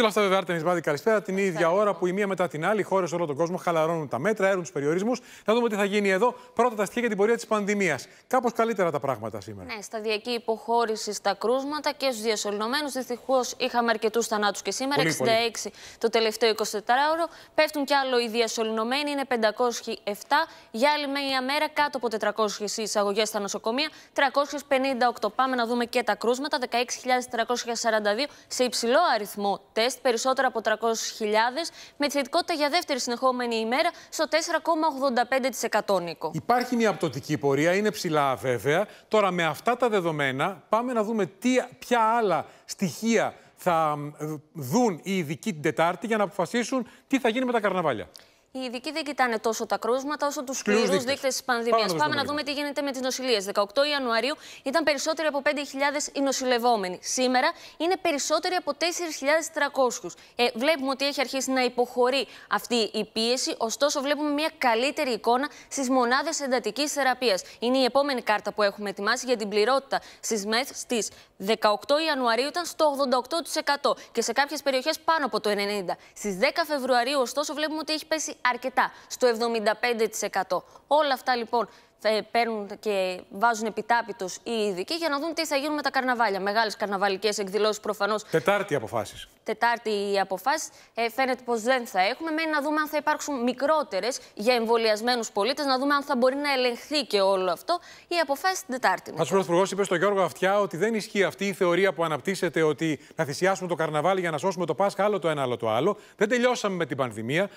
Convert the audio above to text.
Και όλα αυτά, βέβαια, Άρτεμι Μπάντη, καλησπέρα. Την ίδια ώρα που η μία μετά την άλλη, χώρες όλο τον κόσμο χαλαρώνουν τα μέτρα, έρουν τους περιορισμούς. Να δούμε τι θα γίνει εδώ. Πρώτα τα στοιχεία για την πορεία της πανδημίας. Κάπως καλύτερα τα πράγματα σήμερα. Ναι, σταδιακή υποχώρησης στα κρούσματα και στους διασωληνωμένου. Δυστυχώς είχαμε αρκετούς θανάτους και σήμερα, πολύ, 66 πολύ. το τελευταίο 24ωρο. Πέφτουν κι άλλο οι διασωληνωμένοι, είναι 507. Για άλλη μία μέρα, κάτω από 400 εισαγωγές στα νοσοκομεία, 358. Πάμε να δούμε και τα κρούσματα, 16.342 σε υψηλό αριθμό τεστ τεστ, περισσότερα από 300.000, με τη θετικότητα για δεύτερη συνεχόμενη ημέρα στο 4,85% Νίκο. Υπάρχει μια πτωτική πορεία, είναι ψηλά βέβαια. Τώρα με αυτά τα δεδομένα πάμε να δούμε τι, ποια άλλα στοιχεία θα ε, δουν οι ειδικοί την Τετάρτη για να αποφασίσουν τι θα γίνει με τα καρναβάλια. Οι ειδικοί δεν κοιτάνε τόσο τα κρούσματα όσο τους σκληρούς δείκτε τη πανδημία. Πάμε, να δούμε τι γίνεται με τις νοσηλίες. 18 Ιανουαρίου ήταν περισσότεροι από 5.000 οι νοσηλευόμενοι. Σήμερα είναι περισσότεροι από 4.300. Ε, βλέπουμε ότι έχει αρχίσει να υποχωρεί αυτή η πίεση, ωστόσο βλέπουμε μια καλύτερη εικόνα στις μονάδες εντατικής θεραπείας. Είναι η επόμενη κάρτα που έχουμε ετοιμάσει για την πληρότητα στις ΜΕΘ στις 18 Ιανουαρίου ήταν στο 88% και σε κάποιες περιοχές πάνω από το 90%. Στι 10 Φεβρουαρίου, ωστόσο, βλέπουμε ότι έχει πέσει αρκετά, στο 75%. Όλα αυτά λοιπόν ε, παίρνουν και βάζουν επιτάπητος οι ειδικοί για να δουν τι θα γίνουν με τα καρναβάλια. Μεγάλες καρναβαλικές εκδηλώσεις προφανώς. Τετάρτη αποφάσεις. Τετάρτη οι αποφάσεις ε, φαίνεται πως δεν θα έχουμε. Μένει να δούμε αν θα υπάρξουν μικρότερες για εμβολιασμένους πολίτες, να δούμε αν θα μπορεί να ελεγχθεί και όλο αυτό. Η αποφάσεις την Τετάρτη. ο Πρωθυπουργό είπε στον Γιώργο Αυτιά ότι δεν ισχύει αυτή η θεωρία που αναπτύσσεται ότι να θυσιάσουμε το καρναβάλι για να σώσουμε το Πάσχα, άλλο το ένα, άλλο το άλλο. Δεν τελειώσαμε με την πανδημία.